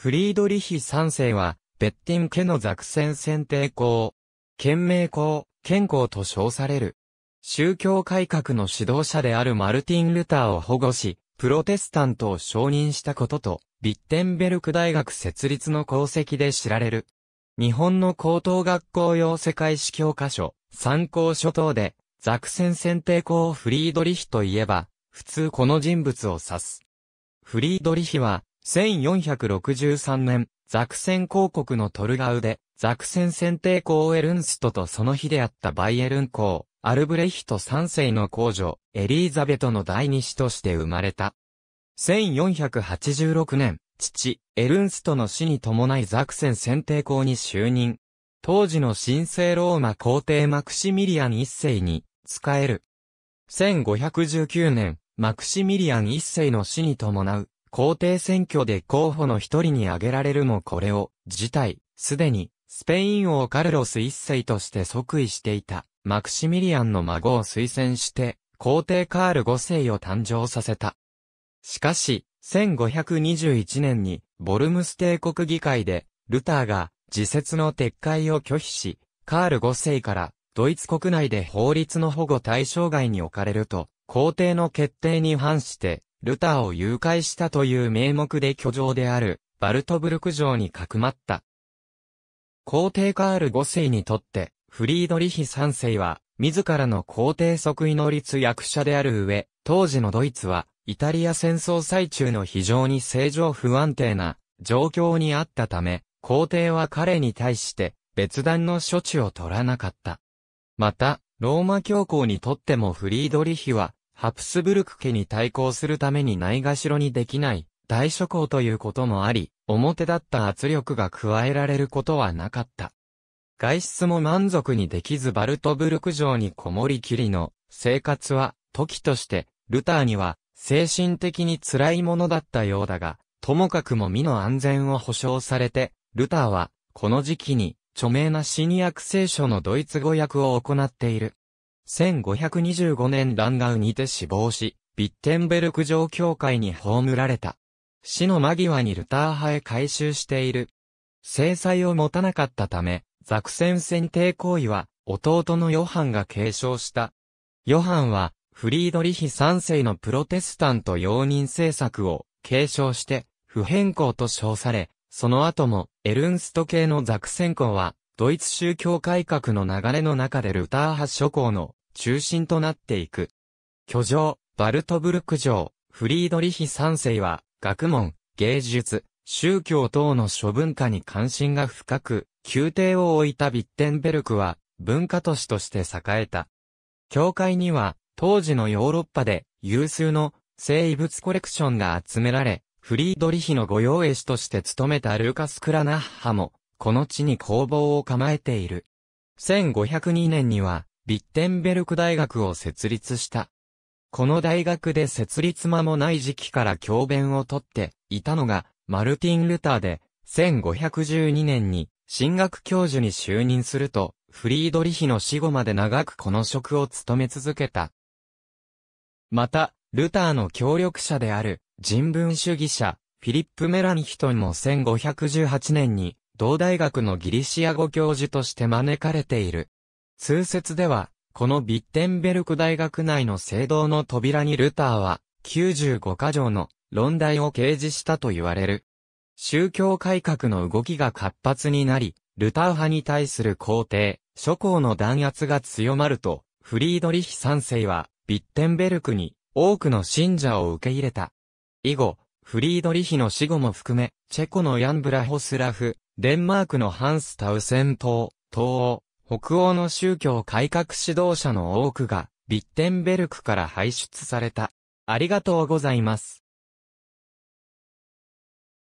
フリードリヒ3世は、ベッティン家のザクセン選定校、賢明校、健校と称される。宗教改革の指導者であるマルティン・ルターを保護し、プロテスタントを承認したことと、ビッテンベルク大学設立の功績で知られる。日本の高等学校用世界史教科書、参考書等で、ザクセン選定校フリードリヒといえば、普通この人物を指す。フリードリヒは、1463年、ザクセン公国のトルガウで、ザクセン選定公エルンストとその日であったバイエルン公、アルブレヒト3世の公女、エリーザベトの第二子として生まれた。1486年、父、エルンストの死に伴いザクセン選定公に就任。当時の神聖ローマ皇帝マクシミリアン一世に、仕える。1519年、マクシミリアン一世の死に伴う、皇帝選挙で候補の一人に挙げられるもこれを、自体、すでに、スペイン王カルロス一世として即位していた、マクシミリアンの孫を推薦して、皇帝カール五世を誕生させた。しかし、1521年に、ボルムス帝国議会で、ルターが、自説の撤回を拒否し、カール五世から、ドイツ国内で法律の保護対象外に置かれると、皇帝の決定に反して、ルターを誘拐したという名目で居城である、バルトブルク城にかくまった。皇帝カール5世にとって、フリードリヒ3世は、自らの皇帝即位の立役者である上、当時のドイツは、イタリア戦争最中の非常に正常不安定な状況にあったため、皇帝は彼に対して別段の処置を取らなかった。また、ローマ教皇にとってもフリードリヒはハプスブルク家に対抗するためにないがしろにできない大諸侯ということもあり、表だった圧力が加えられることはなかった。外出も満足にできずバルトブルク城にこもりきりの生活は時としてルターには精神的に辛いものだったようだが、ともかくも身の安全を保障されて、ルターはこの時期に著名な新約聖書のドイツ語訳を行っている。1525年ランガウにて死亡し、ビッテンベルク城教会に葬られた。死の間際にルター派へ回収している。制裁を持たなかったため、ザクセン選定行為は、弟のヨハンが継承した。ヨハンは、フリードリヒ三世のプロテスタント容認政策を継承して、不変更と称され、その後も、エルンスト系のザクセン公は、ドイツ宗教改革の流れの中でルター派諸公の中心となっていく。居城、バルトブルク城、フリードリヒ三世は、学問、芸術、宗教等の諸文化に関心が深く、宮廷を置いたビッテンベルクは、文化都市として栄えた。教会には、当時のヨーロッパで、有数の、生物コレクションが集められ、フリードリヒの御用絵師として務めたルーカス・クラナッハも、この地に工房を構えている。1502年には、ビッテンベルク大学を設立した。この大学で設立間もない時期から教鞭をとっていたのがマルティン・ルターで、1512年に進学教授に就任すると、フリードリヒの死後まで長くこの職を務め続けた。また、ルターの協力者である人文主義者、フィリップ・メラニヒトンも1518年に、同大学のギリシア語教授として招かれている。通説では、このビッテンベルク大学内の聖堂の扉にルターは、95箇条の論題を掲示したと言われる。宗教改革の動きが活発になり、ルター派に対する皇帝、諸侯の弾圧が強まると、フリードリヒ三世は、ビッテンベルクに多くの信者を受け入れた。以後、フリードリヒの死後も含め、チェコのヤンブラホスラフ、デンマークのハンスタウセン島、東欧、北欧の宗教改革指導者の多くが、ビッテンベルクから排出された。ありがとうございます。